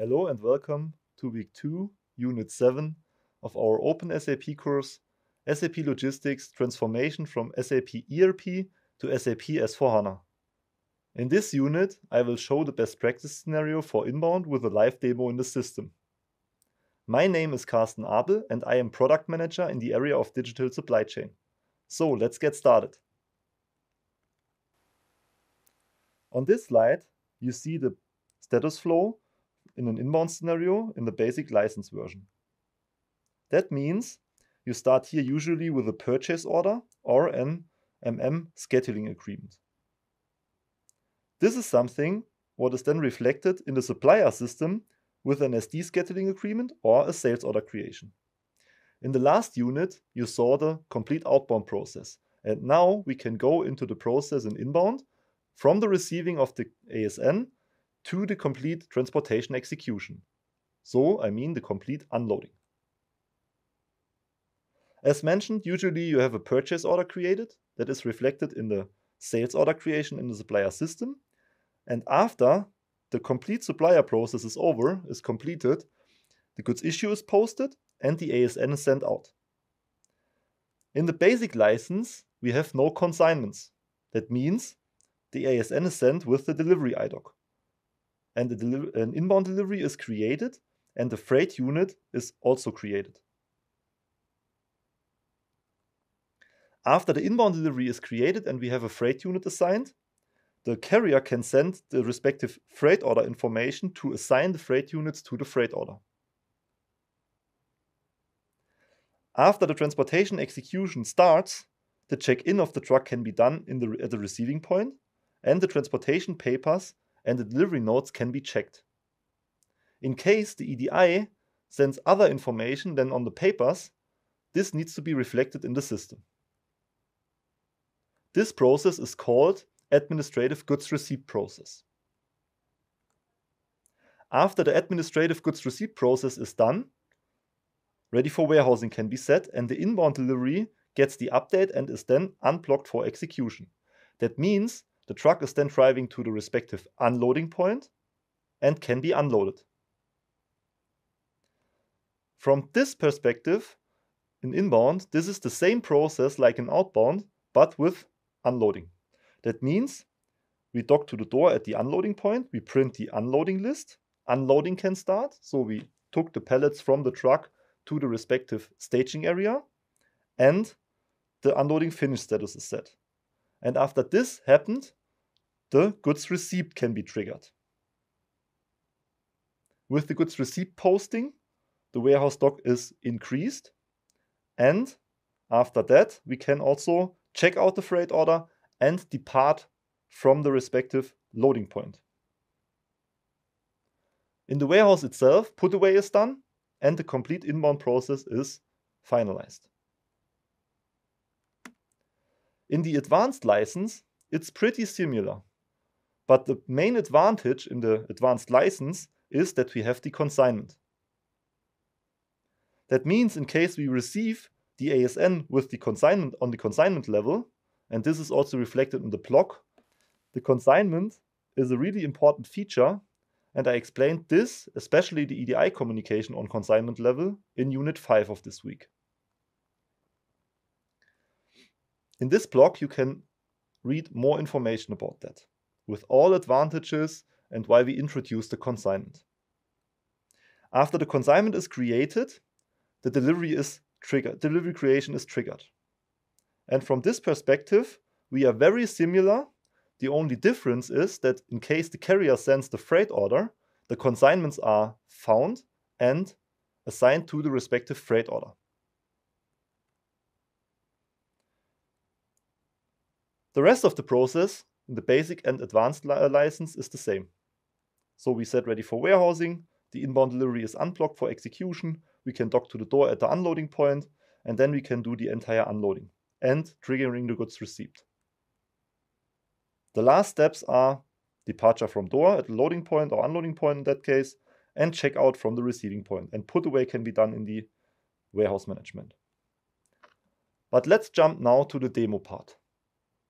Hello and welcome to week 2, unit 7 of our Open SAP course SAP Logistics Transformation from SAP ERP to SAP S4HANA. In this unit, I will show the best practice scenario for inbound with a live demo in the system. My name is Carsten Abel and I am product manager in the area of digital supply chain. So let's get started. On this slide, you see the status flow in an inbound scenario in the basic license version. That means you start here usually with a purchase order or an MM scheduling agreement. This is something what is then reflected in the supplier system with an SD scheduling agreement or a sales order creation. In the last unit, you saw the complete outbound process, and now we can go into the process in inbound from the receiving of the ASN to the complete transportation execution. So I mean the complete unloading. As mentioned, usually you have a purchase order created that is reflected in the sales order creation in the supplier system. And after the complete supplier process is over, is completed, the goods issue is posted and the ASN is sent out. In the basic license, we have no consignments. That means the ASN is sent with the delivery IDOC and an inbound delivery is created, and the freight unit is also created. After the inbound delivery is created and we have a freight unit assigned, the carrier can send the respective freight order information to assign the freight units to the freight order. After the transportation execution starts, the check-in of the truck can be done the, at the receiving point, and the transportation papers and the delivery nodes can be checked. In case the EDI sends other information than on the papers, this needs to be reflected in the system. This process is called administrative goods receipt process. After the administrative goods receipt process is done, ready for warehousing can be set and the inbound delivery gets the update and is then unblocked for execution. That means the truck is then driving to the respective unloading point and can be unloaded. From this perspective, in inbound, this is the same process like in outbound, but with unloading. That means we dock to the door at the unloading point, we print the unloading list, unloading can start, so we took the pallets from the truck to the respective staging area, and the unloading finish status is set. And after this happened, the goods received can be triggered. With the goods received posting, the warehouse stock is increased. And after that, we can also check out the freight order and depart from the respective loading point. In the warehouse itself, put away is done and the complete inbound process is finalized. In the advanced license, it's pretty similar. But the main advantage in the advanced license is that we have the consignment. That means in case we receive the ASN with the consignment on the consignment level, and this is also reflected in the block, the consignment is a really important feature, and I explained this, especially the EDI communication on consignment level, in Unit 5 of this week. In this block, you can read more information about that with all advantages and why we introduce the consignment. After the consignment is created, the delivery is triggered, delivery creation is triggered. And from this perspective, we are very similar. The only difference is that in case the carrier sends the freight order, the consignments are found and assigned to the respective freight order. The rest of the process the basic and advanced uh, license is the same. So we set ready for warehousing, the inbound delivery is unblocked for execution, we can dock to the door at the unloading point, and then we can do the entire unloading and triggering the goods received. The last steps are departure from door at the loading point or unloading point in that case, and checkout from the receiving point, and put away can be done in the warehouse management. But let's jump now to the demo part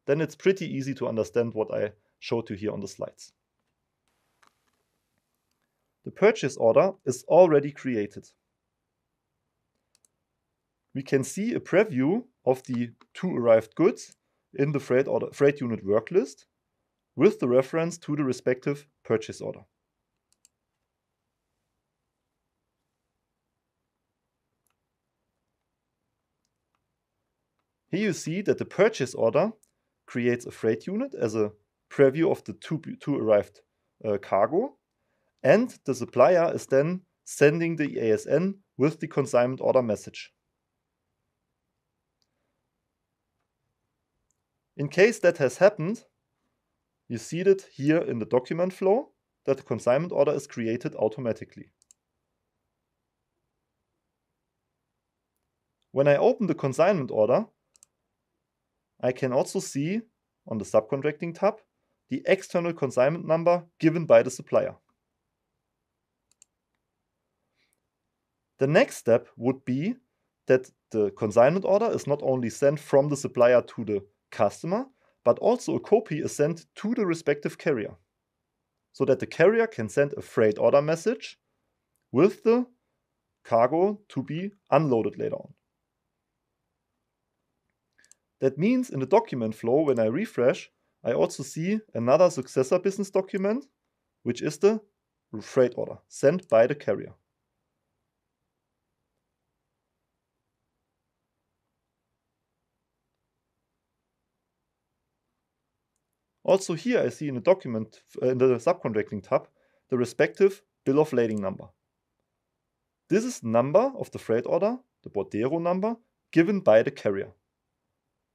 then it's pretty easy to understand what I showed you here on the slides. The purchase order is already created. We can see a preview of the two arrived goods in the freight, order, freight unit work list with the reference to the respective purchase order. Here you see that the purchase order creates a freight unit as a preview of the two, two arrived uh, cargo. And the supplier is then sending the ASN with the consignment order message. In case that has happened, you see that here in the document flow that the consignment order is created automatically. When I open the consignment order, I can also see on the subcontracting tab the external consignment number given by the supplier. The next step would be that the consignment order is not only sent from the supplier to the customer, but also a copy is sent to the respective carrier, so that the carrier can send a freight order message with the cargo to be unloaded later on. That means in the document flow, when I refresh, I also see another successor business document, which is the freight order sent by the carrier. Also here I see in the document, uh, in the subcontracting tab, the respective bill of lading number. This is number of the freight order, the Bordero number, given by the carrier.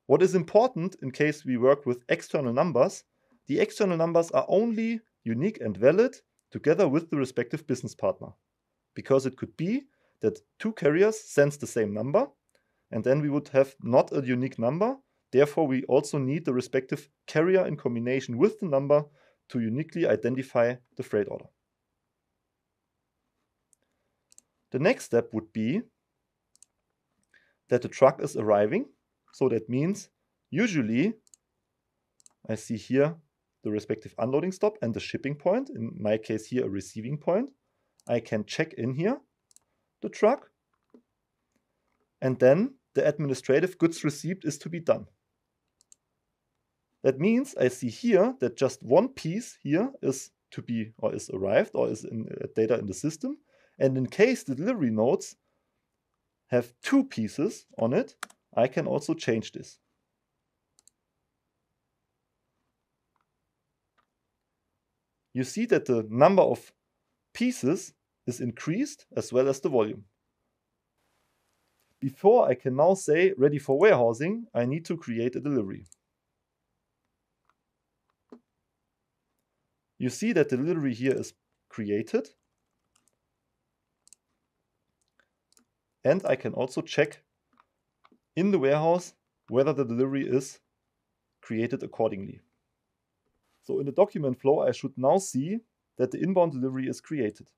What is important in case we work with external numbers, the external numbers are only unique and valid together with the respective business partner. Because it could be that two carriers sense the same number, and then we would have not a unique number. Therefore, we also need the respective carrier in combination with the number to uniquely identify the freight order. The next step would be that the truck is arriving so that means usually I see here the respective unloading stop and the shipping point, in my case here a receiving point. I can check in here the truck and then the administrative goods received is to be done. That means I see here that just one piece here is to be or is arrived or is in uh, data in the system. And in case the delivery nodes have two pieces on it, I can also change this. You see that the number of pieces is increased as well as the volume. Before I can now say ready for warehousing, I need to create a delivery. You see that the delivery here is created. And I can also check in the warehouse whether the delivery is created accordingly. So in the document flow, I should now see that the inbound delivery is created.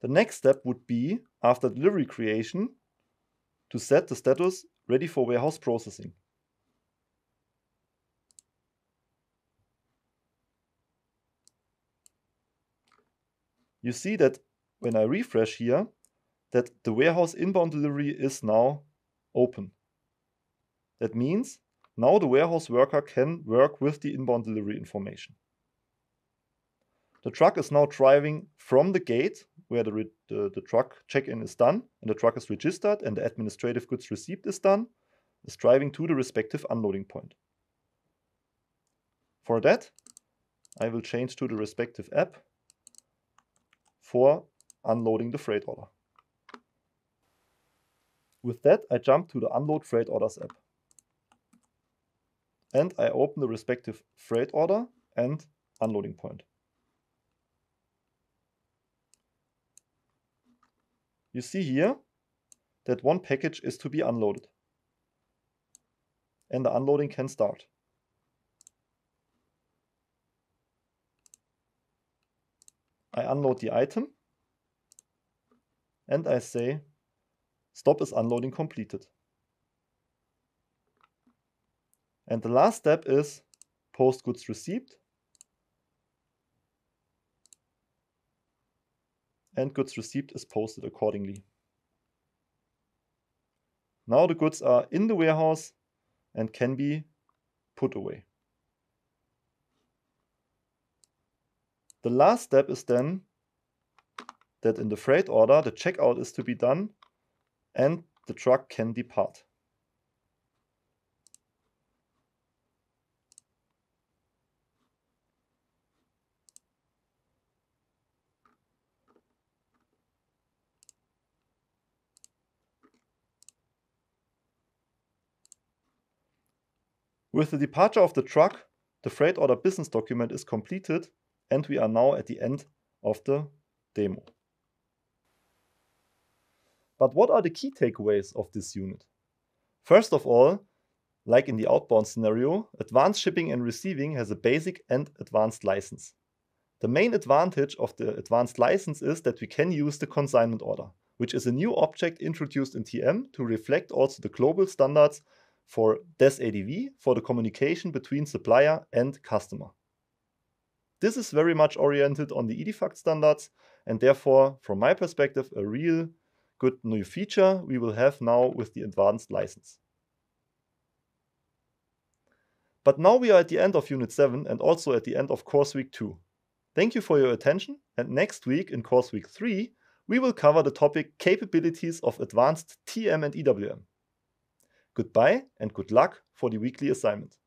The next step would be, after delivery creation, to set the status ready for warehouse processing. You see that when I refresh here that the warehouse inbound delivery is now open. That means now the warehouse worker can work with the inbound delivery information. The truck is now driving from the gate where the, the, the truck check-in is done and the truck is registered and the administrative goods received is done, is driving to the respective unloading point. For that, I will change to the respective app for unloading the freight order. With that, I jump to the Unload Freight Orders app. And I open the respective freight order and unloading point. You see here that one package is to be unloaded. And the unloading can start. I unload the item and I say stop is unloading completed. And the last step is post goods received and goods received is posted accordingly. Now the goods are in the warehouse and can be put away. The last step is then that in the freight order, the checkout is to be done and the truck can depart. With the departure of the truck, the freight order business document is completed and we are now at the end of the demo. But what are the key takeaways of this unit? First of all, like in the outbound scenario, advanced shipping and receiving has a basic and advanced license. The main advantage of the advanced license is that we can use the consignment order, which is a new object introduced in TM to reflect also the global standards for DES-ADV for the communication between supplier and customer. This is very much oriented on the EDIFACT standards and therefore, from my perspective, a real good new feature we will have now with the advanced license. But now we are at the end of Unit 7 and also at the end of Course Week 2. Thank you for your attention and next week in Course Week 3 we will cover the topic capabilities of advanced TM and EWM. Goodbye and good luck for the weekly assignment.